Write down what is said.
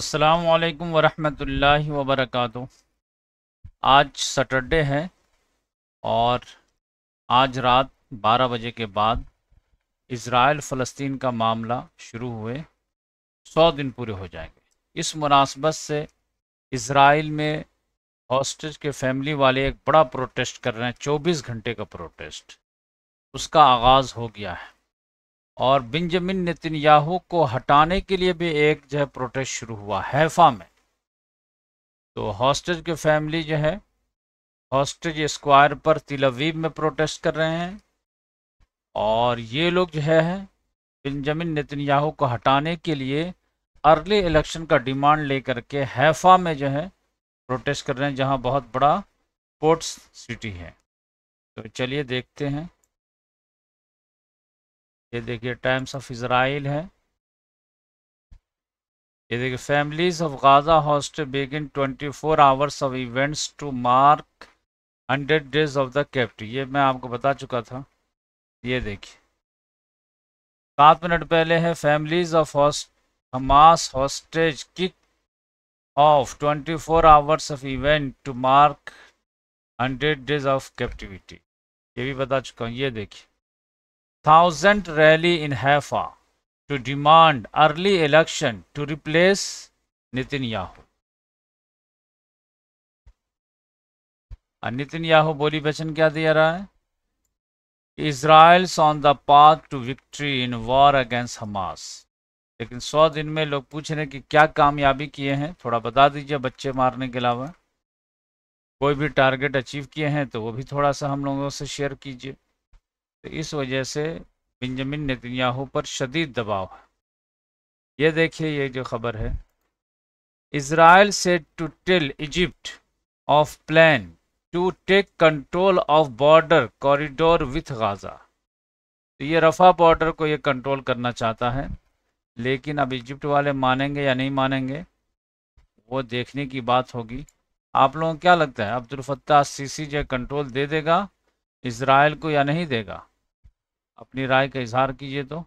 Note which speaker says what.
Speaker 1: असलकम वरहमतुल्लाहि वबरकातु आज सटरडे है और आज रात 12 बजे के बाद इसराइल फ़लस्तीन का मामला शुरू हुए 100 दिन पूरे हो जाएंगे इस मुनासबत से इसराइल में हॉस्टेज के फैमिली वाले एक बड़ा प्रोटेस्ट कर रहे हैं 24 घंटे का प्रोटेस्ट उसका आगाज़ हो गया है और बिंजमिन नितिनयाहू को हटाने के लिए भी एक जो है प्रोटेस्ट शुरू हुआ हैफा में तो हॉस्टेज के फैमिली जो है हॉस्टेज स्क्वायर पर तिलवीब में प्रोटेस्ट कर रहे हैं और ये लोग जो है बिंजमिन नितिनयाहू को हटाने के लिए अर्ली इलेक्शन का डिमांड लेकर के हैफा में जो है प्रोटेस्ट कर रहे हैं जहाँ बहुत बड़ा पोर्ट्स सिटी है तो चलिए देखते हैं ये देखिए टाइम्स ऑफ इसराइल है ये देखिए families of Gaza host begin 24 hours of events to mark 100 days of the captive ये मैं आपको बता चुका था ये देखिए सात मिनट पहले है families of host Hamas hostage kick off 24 hours of event to mark 100 days of captivity ये भी बता चुका हूँ ये देखिए thousand rally in Haifa to demand early election to replace
Speaker 2: Netanyahu.
Speaker 1: Netanyahu बोली बचन क्या दिया रहा है Israel's on the path to victory in war against Hamas लेकिन सौ दिन में लोग पूछ रहे हैं कि क्या कामयाबी किए हैं थोड़ा बता दीजिए बच्चे मारने के अलावा कोई भी टारगेट अचीव किए हैं तो वो भी थोड़ा सा हम लोगों से शेयर कीजिए तो इस वजह से बिंजमिन नेतन्याहू पर शदीद दबाव है ये देखिए ये जो खबर है इसराइल से to tell Egypt of plan to take control of border corridor with Gaza तो ये रफ़ा बॉर्डर को ये कंट्रोल करना चाहता है लेकिन अब इजिप्ट वाले मानेंगे या नहीं मानेंगे वो देखने की बात होगी आप लोगों को क्या लगता है अब्दुल फत्ताह सीसी जो कंट्रोल दे देगा इसराइल को या नहीं देगा अपनी राय
Speaker 2: का इजहार कीजिए तो